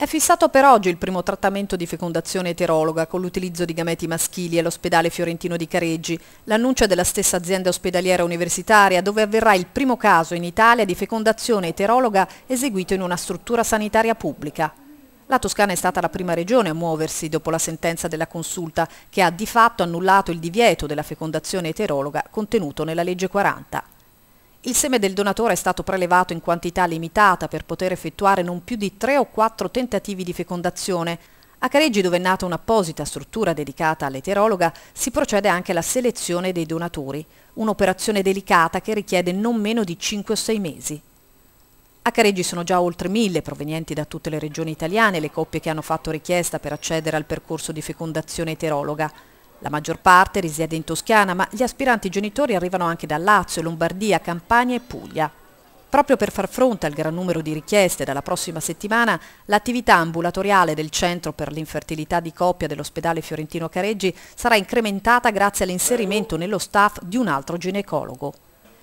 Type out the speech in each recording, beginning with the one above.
È fissato per oggi il primo trattamento di fecondazione eterologa con l'utilizzo di gameti maschili all'ospedale fiorentino di Careggi. L'annuncio della stessa azienda ospedaliera universitaria dove avverrà il primo caso in Italia di fecondazione eterologa eseguito in una struttura sanitaria pubblica. La Toscana è stata la prima regione a muoversi dopo la sentenza della consulta che ha di fatto annullato il divieto della fecondazione eterologa contenuto nella legge 40. Il seme del donatore è stato prelevato in quantità limitata per poter effettuare non più di tre o quattro tentativi di fecondazione. A Careggi, dove è nata un'apposita struttura dedicata all'eterologa, si procede anche alla selezione dei donatori, un'operazione delicata che richiede non meno di 5 o 6 mesi. A Careggi sono già oltre mille provenienti da tutte le regioni italiane le coppie che hanno fatto richiesta per accedere al percorso di fecondazione eterologa. La maggior parte risiede in Toscana, ma gli aspiranti genitori arrivano anche da Lazio, Lombardia, Campania e Puglia. Proprio per far fronte al gran numero di richieste dalla prossima settimana, l'attività ambulatoriale del Centro per l'infertilità di coppia dell'ospedale Fiorentino Careggi sarà incrementata grazie all'inserimento nello staff di un altro ginecologo.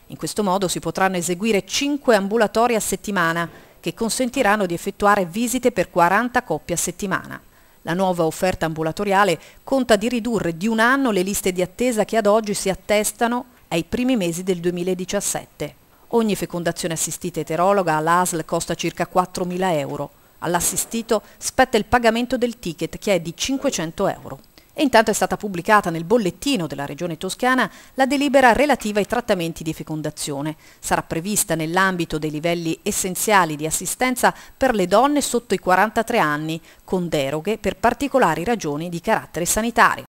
In questo modo si potranno eseguire 5 ambulatori a settimana, che consentiranno di effettuare visite per 40 coppie a settimana. La nuova offerta ambulatoriale conta di ridurre di un anno le liste di attesa che ad oggi si attestano ai primi mesi del 2017. Ogni fecondazione assistita eterologa all'ASL costa circa 4.000 euro. All'assistito spetta il pagamento del ticket che è di 500 euro. E intanto è stata pubblicata nel bollettino della Regione Toscana la delibera relativa ai trattamenti di fecondazione. Sarà prevista nell'ambito dei livelli essenziali di assistenza per le donne sotto i 43 anni, con deroghe per particolari ragioni di carattere sanitario.